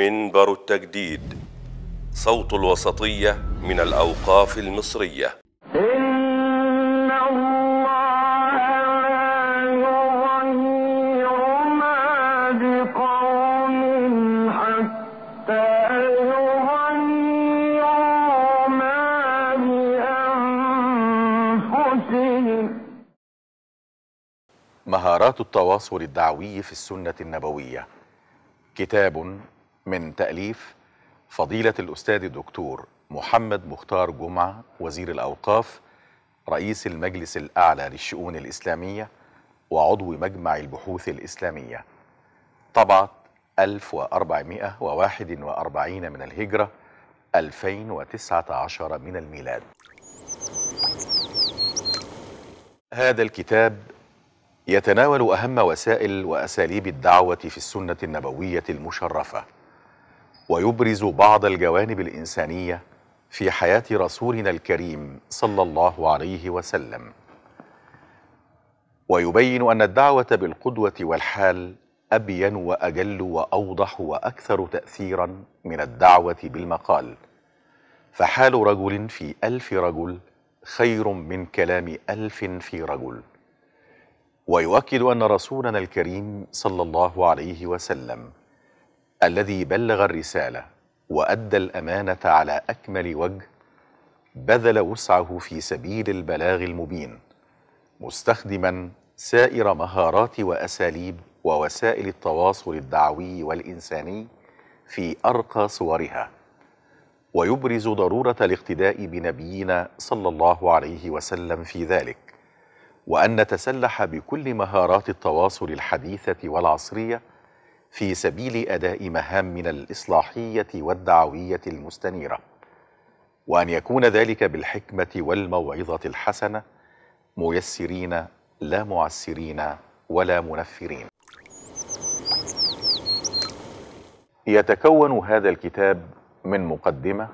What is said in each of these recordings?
منبر التجديد صوت الوسطية من الأوقاف المصرية مهارات التواصل الدعوي في السنة النبوية كتاب من تأليف فضيلة الأستاذ الدكتور محمد مختار جمعة وزير الأوقاف رئيس المجلس الأعلى للشؤون الإسلامية وعضو مجمع البحوث الإسلامية طبعة 1441 من الهجرة 2019 من الميلاد هذا الكتاب يتناول أهم وسائل وأساليب الدعوة في السنة النبوية المشرفة ويبرز بعض الجوانب الإنسانية في حياة رسولنا الكريم صلى الله عليه وسلم ويبين أن الدعوة بالقدوة والحال أبين وأجل وأوضح وأكثر تأثيرا من الدعوة بالمقال فحال رجل في ألف رجل خير من كلام ألف في رجل ويؤكد أن رسولنا الكريم صلى الله عليه وسلم الذي بلغ الرسالة وأدى الأمانة على أكمل وجه بذل وسعه في سبيل البلاغ المبين مستخدما سائر مهارات وأساليب ووسائل التواصل الدعوي والإنساني في أرقى صورها ويبرز ضرورة الاقتداء بنبينا صلى الله عليه وسلم في ذلك وأن نتسلح بكل مهارات التواصل الحديثة والعصرية في سبيل أداء مهام من الإصلاحية والدعوية المستنيرة وأن يكون ذلك بالحكمة والموعظة الحسنة ميسرين لا معسرين ولا منفرين يتكون هذا الكتاب من مقدمة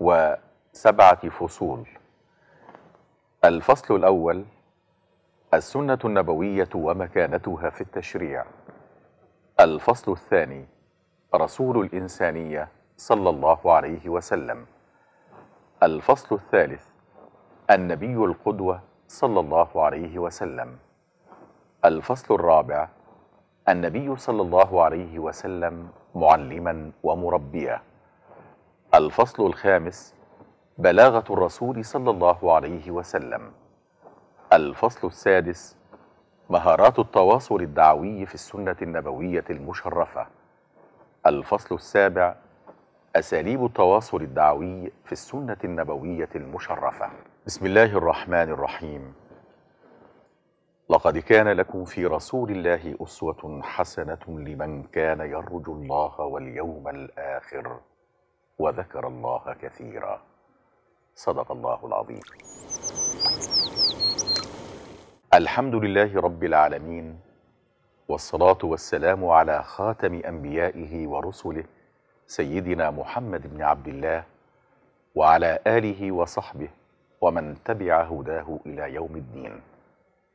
وسبعة فصول الفصل الأول السنة النبوية ومكانتها في التشريع الفصل الثاني رسول الإنسانية صلى الله عليه وسلم الفصل الثالث النبي القدوة صلى الله عليه وسلم الفصل الرابع النبي صلى الله عليه وسلم معلما ومربيا الفصل الخامس بلاغة الرسول صلى الله عليه وسلم الفصل السادس مهارات التواصل الدعوي في السنة النبوية المشرفة الفصل السابع أساليب التواصل الدعوي في السنة النبوية المشرفة بسم الله الرحمن الرحيم لقد كان لكم في رسول الله أسوة حسنة لمن كان يرجو الله واليوم الآخر وذكر الله كثيرا صدق الله العظيم الحمد لله رب العالمين والصلاة والسلام على خاتم أنبيائه ورسله سيدنا محمد بن عبد الله وعلى آله وصحبه ومن تبع هداه إلى يوم الدين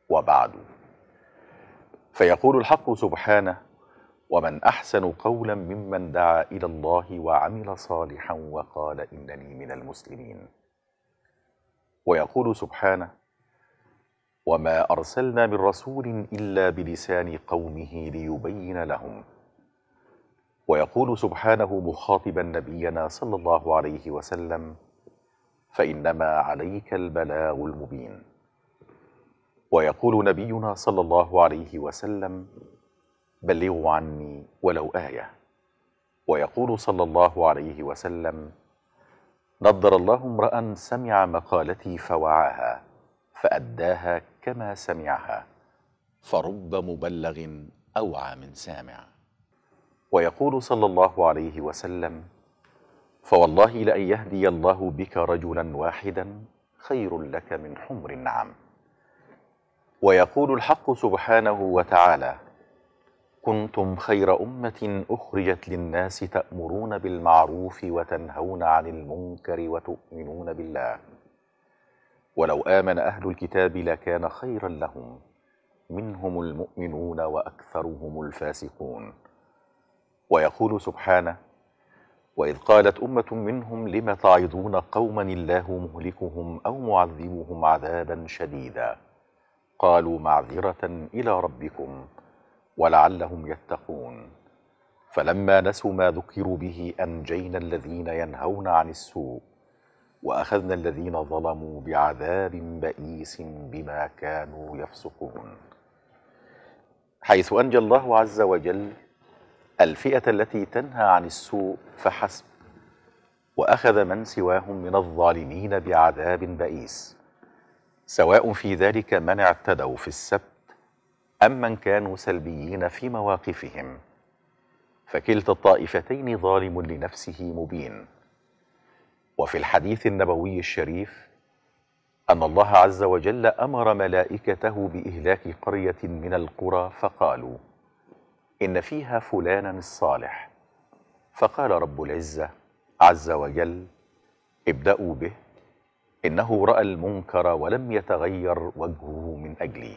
وبعد فيقول الحق سبحانه ومن أحسن قولا ممن دعا إلى الله وعمل صالحا وقال إنني من المسلمين ويقول سبحانه وما ارسلنا من رسول الا بلسان قومه ليبين لهم ويقول سبحانه مخاطبا نبينا صلى الله عليه وسلم فانما عليك البلاغ المبين ويقول نبينا صلى الله عليه وسلم بلغوا عني ولو ايه ويقول صلى الله عليه وسلم نضر الله امرا سمع مقالتي فوعاها فاداها كما سمعها فرب مبلغ اوعى من سامع ويقول صلى الله عليه وسلم فوالله لان يهدي الله بك رجلا واحدا خير لك من حمر النعم ويقول الحق سبحانه وتعالى كنتم خير امه اخرجت للناس تامرون بالمعروف وتنهون عن المنكر وتؤمنون بالله ولو امن اهل الكتاب لكان خيرا لهم منهم المؤمنون واكثرهم الفاسقون ويقول سبحانه واذ قالت امه منهم لم تعظون قوما الله مهلكهم او معذبهم عذابا شديدا قالوا معذره الى ربكم ولعلهم يتقون فلما نسوا ما ذكروا به انجينا الذين ينهون عن السوء واخذنا الذين ظلموا بعذاب بئيس بما كانوا يفسقون حيث انجى الله عز وجل الفئه التي تنهى عن السوء فحسب واخذ من سواهم من الظالمين بعذاب بئيس سواء في ذلك من اعتدوا في السبت ام من كانوا سلبيين في مواقفهم فكلتا الطائفتين ظالم لنفسه مبين وفي الحديث النبوي الشريف أن الله عز وجل أمر ملائكته بإهلاك قرية من القرى فقالوا إن فيها فلانا الصالح فقال رب العزة عز وجل ابدأوا به إنه رأى المنكر ولم يتغير وجهه من أجلي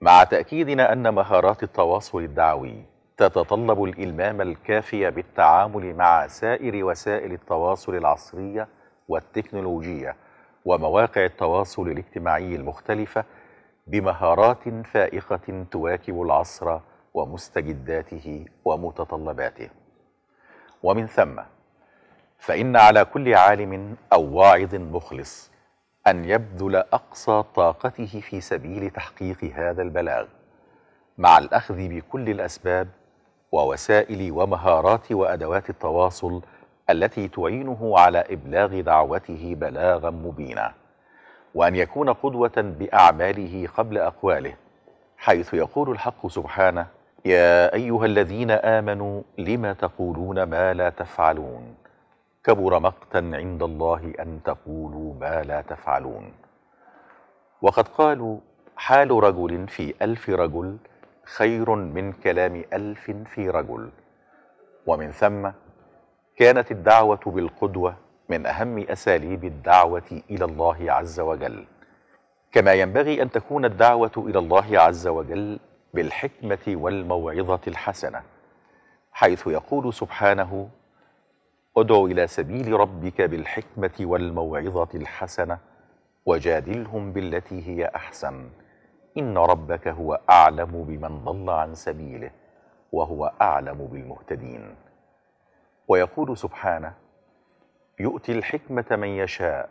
مع تأكيدنا أن مهارات التواصل الدعوي تتطلب الالمام الكافي بالتعامل مع سائر وسائل التواصل العصريه والتكنولوجيه ومواقع التواصل الاجتماعي المختلفه بمهارات فائقه تواكب العصر ومستجداته ومتطلباته ومن ثم فان على كل عالم او واعظ مخلص ان يبذل اقصى طاقته في سبيل تحقيق هذا البلاغ مع الاخذ بكل الاسباب ووسائل ومهارات وادوات التواصل التي تعينه على ابلاغ دعوته بلاغا مبينا وان يكون قدوه باعماله قبل اقواله حيث يقول الحق سبحانه يا ايها الذين امنوا لم تقولون ما لا تفعلون كبر مقتا عند الله ان تقولوا ما لا تفعلون وقد قالوا حال رجل في الف رجل خير من كلام الف في رجل ومن ثم كانت الدعوه بالقدوه من اهم اساليب الدعوه الى الله عز وجل كما ينبغي ان تكون الدعوه الى الله عز وجل بالحكمه والموعظه الحسنه حيث يقول سبحانه ادع الى سبيل ربك بالحكمه والموعظه الحسنه وجادلهم بالتي هي احسن إن ربك هو أعلم بمن ضل عن سبيله وهو أعلم بالمهتدين ويقول سبحانه يؤتي الحكمة من يشاء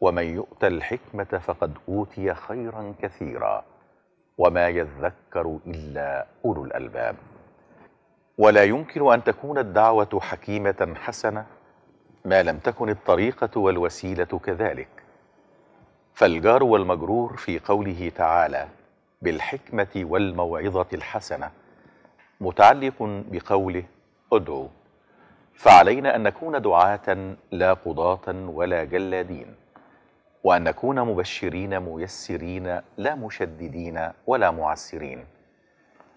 ومن يؤت الحكمة فقد أوتي خيرا كثيرا وما يذكر إلا أولو الألباب ولا يمكن أن تكون الدعوة حكيمة حسنة ما لم تكن الطريقة والوسيلة كذلك فالجار والمجرور في قوله تعالى بالحكمة والموعظة الحسنة متعلق بقوله ادعو فعلينا أن نكون دعاة لا قضاة ولا جلادين وأن نكون مبشرين ميسرين لا مشددين ولا معسرين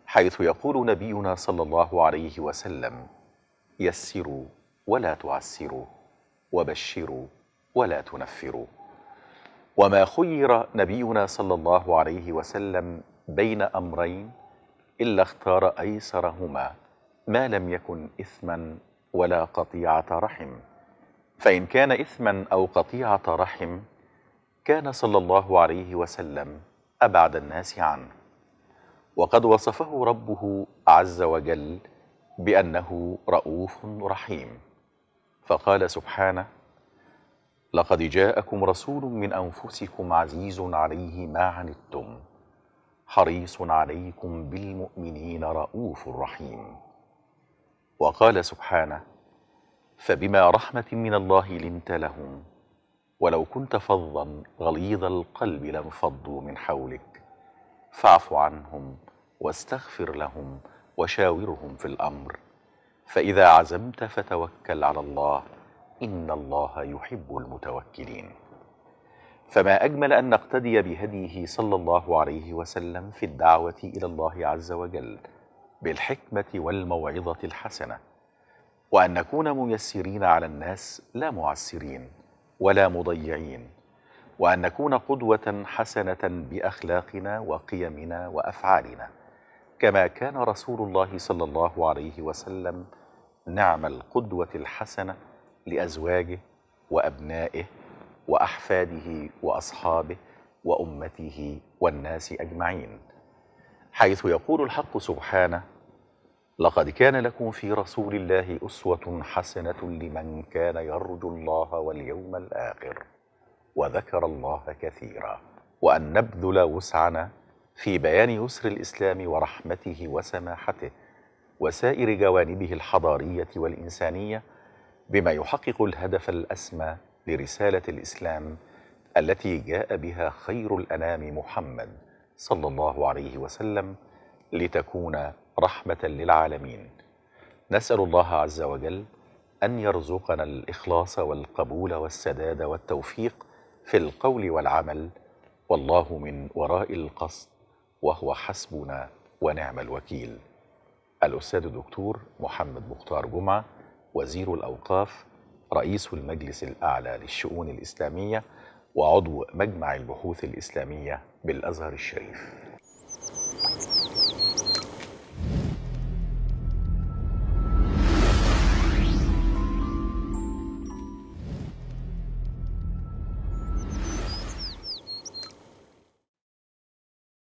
حيث يقول نبينا صلى الله عليه وسلم يسروا ولا تعسروا وبشروا ولا تنفروا وما خير نبينا صلى الله عليه وسلم بين امرين الا اختار ايسرهما ما لم يكن اثما ولا قطيعه رحم فان كان اثما او قطيعه رحم كان صلى الله عليه وسلم ابعد الناس عنه وقد وصفه ربه عز وجل بانه رؤوف رحيم فقال سبحانه لقد جاءكم رسول من أنفسكم عزيز عليه ما عنتم حريص عليكم بالمؤمنين رؤوف رحيم وقال سبحانه فبما رحمة من الله لنت لهم ولو كنت فظا غليظ القلب لانفضوا من حولك فاعف عنهم واستغفر لهم وشاورهم في الأمر فإذا عزمت فتوكل على الله إن الله يحب المتوكلين فما أجمل أن نقتدي بهديه صلى الله عليه وسلم في الدعوة إلى الله عز وجل بالحكمة والموعظة الحسنة وأن نكون ميسرين على الناس لا معسرين ولا مضيعين وأن نكون قدوة حسنة بأخلاقنا وقيمنا وأفعالنا كما كان رسول الله صلى الله عليه وسلم نعم القدوة الحسنة لأزواجه وأبنائه وأحفاده وأصحابه وأمته والناس أجمعين حيث يقول الحق سبحانه لقد كان لكم في رسول الله أسوة حسنة لمن كان يرجو الله واليوم الآخر وذكر الله كثيرا وأن نبذل وسعنا في بيان يسر الإسلام ورحمته وسماحته وسائر جوانبه الحضارية والإنسانية بما يحقق الهدف الاسمى لرساله الاسلام التي جاء بها خير الانام محمد صلى الله عليه وسلم لتكون رحمه للعالمين نسال الله عز وجل ان يرزقنا الاخلاص والقبول والسداد والتوفيق في القول والعمل والله من وراء القصد وهو حسبنا ونعم الوكيل الأستاذ الدكتور محمد مختار جمعة وزير الأوقاف رئيس المجلس الأعلى للشؤون الإسلامية وعضو مجمع البحوث الإسلامية بالأزهر الشريف